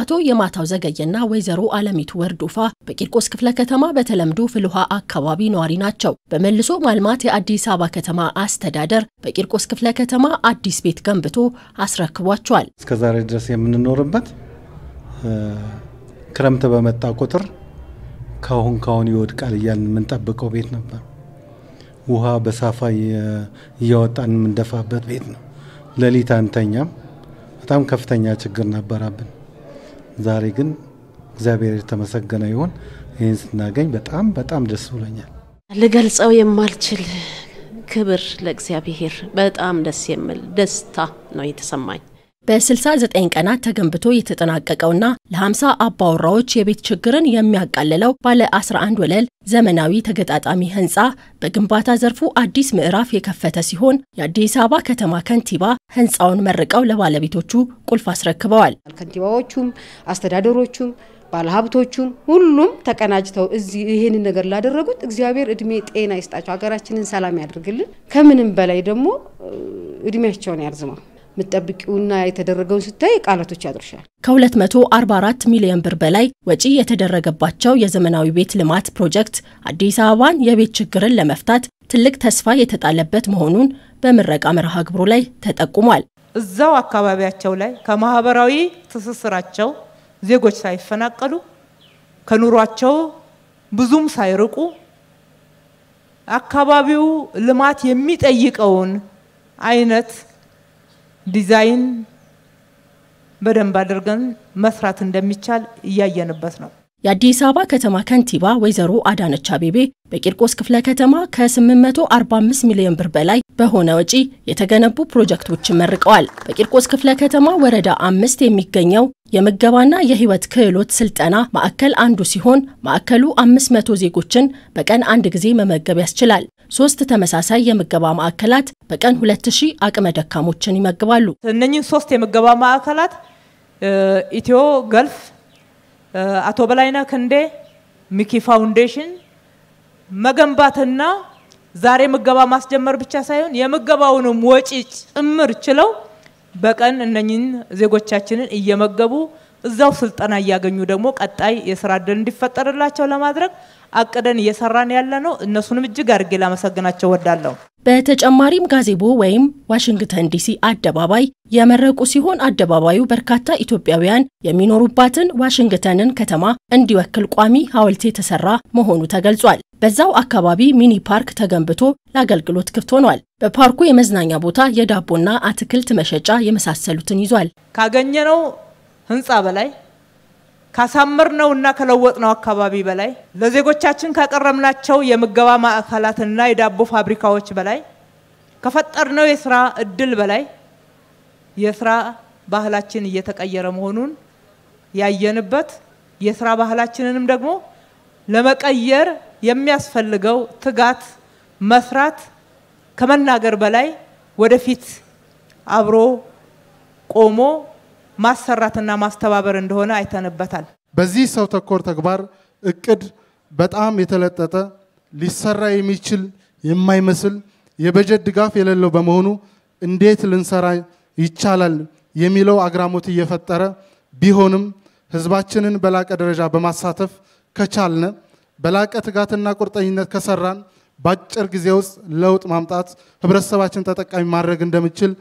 አቶ የማታው ዘገየና ወይዘሮ አለሚቱ ወርዱፋ በቂርቆስ ክፍለ ከተማ በተለምዶ ፍልውሃ አካባቢ ነዋሪ ናቸው። በመልሶ ማልማት የአዲስ አበባ ከተማ አስተዳደር በቂርቆስ ክፍለ ከተማ አዲስ ቤት ገንብቶ አስረክቧቸዋል። እስከዛሬ ድረስ የምንኖርበት ክረምት በመጣ ቁጥር ካሁን ካሁን ይወድቃል እያልን የምንጠብቀው ቤት ነበር። ውሃ በሳፋ እያወጣን የምንደፋበት ቤት ነው። ሌሊት አንተኛም። በጣም ከፍተኛ ችግር ነበረብን። ዛሬ ግን እግዚአብሔር የተመሰገነ ይሁን። ይህን ስናገኝ በጣም በጣም ደስ ብሎኛል። ልገልጸው የማልችል ክብር ለእግዚአብሔር። በጣም ደስ የሚል ደስታ ነው የተሰማኝ። በ69 ቀናት ተገንብቶ የተጠናቀቀውና ለ50 አባወራዎች የቤት ችግርን የሚያቃልለው ባለ 11 ወለል ዘመናዊ ተገጣጣሚ ህንፃ በግንባታ ዘርፉ አዲስ ምዕራፍ የከፈተ ሲሆን የአዲስ አበባ ከተማ ከንቲባ ህንፃውን መርቀው ለባለቤቶቹ ቁልፍ አስረክበዋል። ከንቲባዎቹም፣ አስተዳደሮቹም፣ ባለሀብቶቹም ሁሉም ተቀናጅተው እዚህ ይህንን ነገር ላደረጉት እግዚአብሔር እድሜ ጤና ይስጣቸው፣ ሀገራችንን ሰላም ያደርግልን። ከምንም በላይ ደግሞ እድሜያቸውን ያርዝመው። ምጠብቂውና የተደረገውን ስታይ ቃላቶች ያድርሻል ከ ከ244 ሚሊዮን ብር በላይ ወጪ የተደረገባቸው የዘመናዊ ቤት ልማት ፕሮጀክት አዲስ አበባን የቤት ችግርን ለመፍታት ትልቅ ተስፋ የተጣለበት መሆኑን በምረቃ መርሃ ግብሩ ላይ ተጠቁሟል። እዛው አካባቢያቸው ላይ ከማህበራዊ ትስስራቸው ዜጎች ሳይፈናቀሉ ከኑሯቸው ብዙም ሳይርቁ አካባቢው ልማት የሚጠይቀውን አይነት ዲዛይን በደንብ አድርገን መስራት እንደሚቻል እያየንበት ነው። የአዲስ አበባ ከተማ ከንቲባ ወይዘሮ አዳነች አቤቤ በቂርቆስ ክፍለ ከተማ ከ845 ሚሊዮን ብር በላይ በሆነ ወጪ የተገነቡ ፕሮጀክቶችን መርቀዋል። በቂርቆስ ክፍለ ከተማ ወረዳ አምስት የሚገኘው የምገባና የህይወት ክህሎት ስልጠና ማዕከል አንዱ ሲሆን ማዕከሉ መቶ ዜጎችን በቀን አንድ ጊዜ መመገብ ያስችላል። ሶስት ተመሳሳይ የምገባ ማዕከላት በቀን ሺህ አቅመ ደካሞችን ይመግባሉ። እነኚህን ሶስት የምገባ ማዕከላት ኢትዮ ገልፍ፣ አቶ በላይነህ ክንዴ፣ ሚኪ ፋውንዴሽን መገንባትና ዛሬ ምገባ ማስጀመር ብቻ ሳይሆን የምገባውንም ወጪ ጭምር ችለው በቀን እነኝን ዜጎቻችንን እየመገቡ እዛው ስልጠና እያገኙ ደግሞ ቀጣይ የስራ እድል እንዲፈጠርላቸው ለማድረግ አቅደን እየሰራን ያለ ነው። እነሱንም እጅግ አድርጌ ላመሰግናቸው ወዳለሁ። በተጨማሪም ጋዜቦ ወይም ዋሽንግተን ዲሲ አደባባይ የመረቁ ሲሆን አደባባዩ በርካታ ኢትዮጵያውያን የሚኖሩባትን ዋሽንግተንን ከተማ እንዲወክል ቋሚ ሐውልት የተሰራ መሆኑ ተገልጿል። በዛው አካባቢ ሚኒ ፓርክ ተገንብቶ ለአገልግሎት ክፍት ሆኗል። በፓርኩ የመዝናኛ ቦታ፣ የዳቦና አትክልት መሸጫ የመሳሰሉትን ይዟል። ካገኘነው ህንፃ በላይ ነው እና ከለወጥነው አካባቢ በላይ ለዜጎቻችን ካቀረብናቸው የምገባ ማዕከላትና የዳቦ ፋብሪካዎች በላይ ከፈጠርነው የስራ እድል በላይ የስራ ባህላችን እየተቀየረ መሆኑን ያየንበት የስራ ባህላችንንም ደግሞ ለመቀየር የሚያስፈልገው ትጋት፣ መስራት ከመናገር በላይ ወደፊት አብሮ ቆሞ ማሰራትና ማስተባበር እንደሆነ አይተንበታል። በዚህ ሰው ተኮር ተግባር እቅድ በጣም የተለጠጠ ሊሰራ የሚችል የማይመስል የበጀት ድጋፍ የሌለው በመሆኑ እንዴት ልንሰራ ይቻላል የሚለው አግራሞት እየፈጠረ ቢሆንም ህዝባችንን በላቀ ደረጃ በማሳተፍ ከቻልነ በላቀ ትጋትና ቁርጠኝነት ከሰራን በአጭር ጊዜ ውስጥ ለውጥ ማምጣት ህብረተሰባችን ተጠቃሚ ማድረግ እንደምችል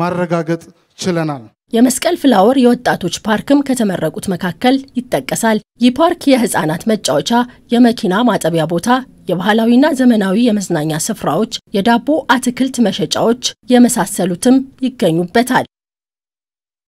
ማረጋገጥ ችለናል። የመስቀል ፍላወር የወጣቶች ፓርክም ከተመረቁት መካከል ይጠቀሳል። ይህ ፓርክ የህፃናት መጫወቻ፣ የመኪና ማጠቢያ ቦታ፣ የባህላዊና ዘመናዊ የመዝናኛ ስፍራዎች፣ የዳቦ አትክልት መሸጫዎች የመሳሰሉትም ይገኙበታል።